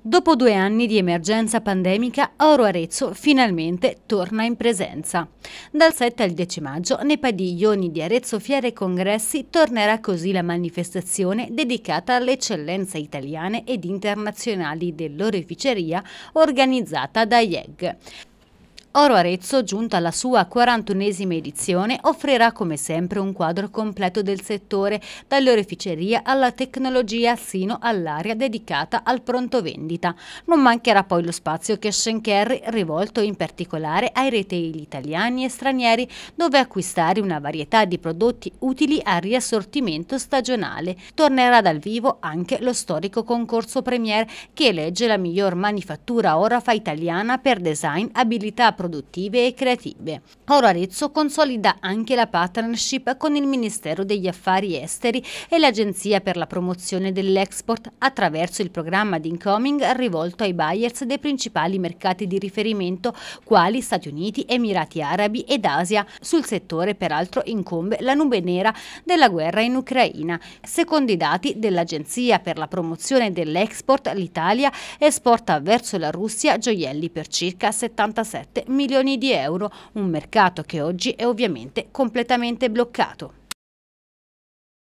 Dopo due anni di emergenza pandemica, Oro Arezzo finalmente torna in presenza. Dal 7 al 10 maggio, nei padiglioni di Arezzo Fiere Congressi, tornerà così la manifestazione dedicata alle eccellenze italiane ed internazionali dell'oreficeria organizzata da IEG. Oro Arezzo, giunta alla sua 41esima edizione, offrirà come sempre un quadro completo del settore, dall'oreficeria alla tecnologia sino all'area dedicata al pronto vendita. Non mancherà poi lo spazio Cash and Carry, rivolto in particolare ai retail italiani e stranieri, dove acquistare una varietà di prodotti utili al riassortimento stagionale. Tornerà dal vivo anche lo storico concorso Premier, che elegge la miglior manifattura orafa italiana per design, abilità produttiva produttive e creative. Oro Arezzo consolida anche la partnership con il Ministero degli Affari Esteri e l'Agenzia per la promozione dell'export attraverso il programma di incoming rivolto ai buyers dei principali mercati di riferimento quali Stati Uniti, Emirati Arabi ed Asia. Sul settore peraltro incombe la nube nera della guerra in Ucraina. Secondo i dati dell'Agenzia per la promozione dell'export l'Italia esporta verso la Russia gioielli per circa 77 milioni di euro, un mercato che oggi è ovviamente completamente bloccato.